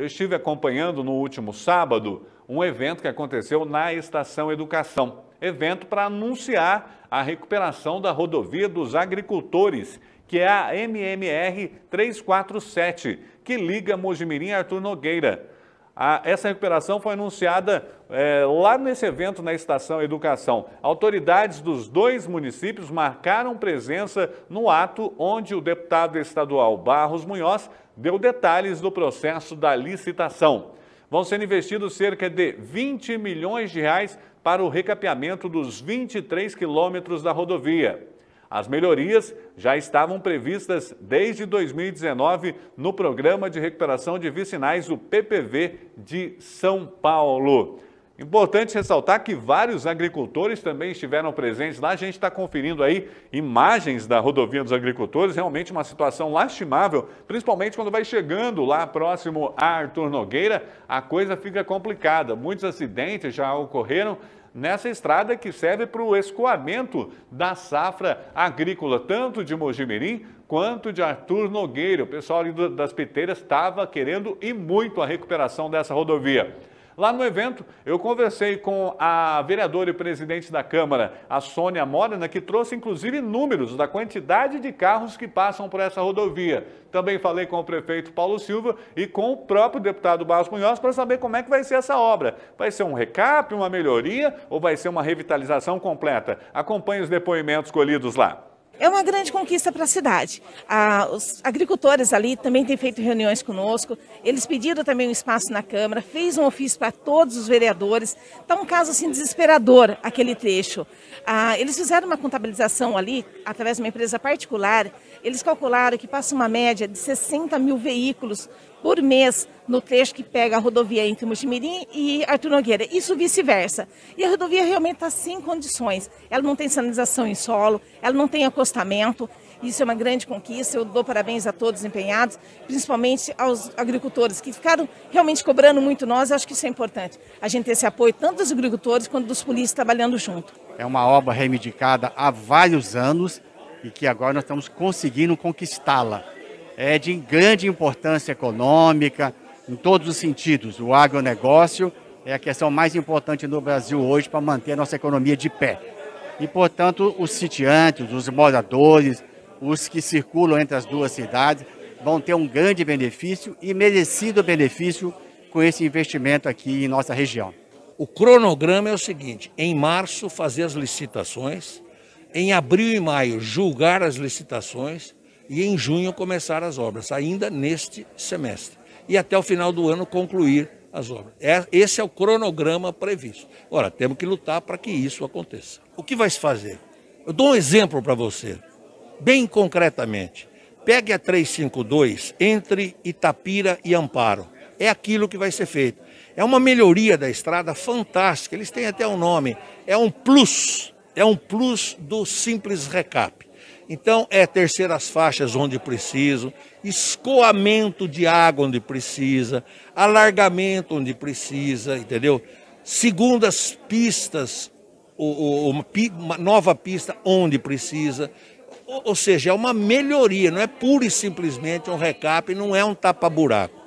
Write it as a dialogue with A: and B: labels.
A: Eu estive acompanhando no último sábado um evento que aconteceu na Estação Educação evento para anunciar a recuperação da rodovia dos agricultores, que é a MMR 347, que liga Mojimirim a Arthur Nogueira. A, essa recuperação foi anunciada é, lá nesse evento na Estação Educação. Autoridades dos dois municípios marcaram presença no ato onde o deputado estadual Barros Munhoz deu detalhes do processo da licitação. Vão ser investidos cerca de 20 milhões de reais para o recapeamento dos 23 quilômetros da rodovia. As melhorias já estavam previstas desde 2019 no Programa de Recuperação de Vicinais, o PPV de São Paulo. Importante ressaltar que vários agricultores também estiveram presentes lá. A gente está conferindo aí imagens da rodovia dos agricultores, realmente uma situação lastimável, principalmente quando vai chegando lá próximo a Arthur Nogueira, a coisa fica complicada. Muitos acidentes já ocorreram nessa estrada que serve para o escoamento da safra agrícola, tanto de Mojimirim quanto de Arthur Nogueira. O pessoal das Piteiras estava querendo e muito a recuperação dessa rodovia. Lá no evento, eu conversei com a vereadora e presidente da Câmara, a Sônia Morena, que trouxe inclusive números da quantidade de carros que passam por essa rodovia. Também falei com o prefeito Paulo Silva e com o próprio deputado Barros Munhoz para saber como é que vai ser essa obra. Vai ser um recap, uma melhoria ou vai ser uma revitalização completa? Acompanhe os depoimentos colhidos lá.
B: É uma grande conquista para a cidade. Ah, os agricultores ali também têm feito reuniões conosco, eles pediram também um espaço na Câmara, fez um ofício para todos os vereadores. Está um caso assim desesperador aquele trecho. Ah, eles fizeram uma contabilização ali, através de uma empresa particular, eles calcularam que passa uma média de 60 mil veículos por mês no trecho que pega a rodovia entre Mojimirim e Arthur Nogueira, isso vice-versa. E a rodovia realmente está sem condições. Ela não tem sinalização em solo, ela não tem acostamento. Isso é uma grande conquista. Eu dou parabéns a todos empenhados, principalmente aos agricultores que ficaram realmente cobrando muito nós. Acho que isso é importante. A gente ter esse apoio tanto dos agricultores quanto dos polícias trabalhando junto.
C: É uma obra reivindicada há vários anos e que agora nós estamos conseguindo conquistá-la. É de grande importância econômica, em todos os sentidos. O agronegócio é a questão mais importante no Brasil hoje para manter a nossa economia de pé. E, portanto, os sitiantes, os moradores, os que circulam entre as duas cidades vão ter um grande benefício e merecido benefício com esse investimento aqui em nossa região. O cronograma
D: é o seguinte: em março, fazer as licitações, em abril e maio, julgar as licitações e em junho começar as obras, ainda neste semestre e até o final do ano concluir as obras. É, esse é o cronograma previsto. Ora, temos que lutar para que isso aconteça. O que vai se fazer? Eu dou um exemplo para você, bem concretamente. Pegue a 352 entre Itapira e Amparo. É aquilo que vai ser feito. É uma melhoria da estrada fantástica, eles têm até um nome. É um plus, é um plus do simples recap. Então, é terceiras faixas onde preciso, escoamento de água onde precisa, alargamento onde precisa, entendeu? Segundas pistas, uma, nova pista onde precisa. Ou seja, é uma melhoria, não é pura e simplesmente um recap, não é um tapa-buraco.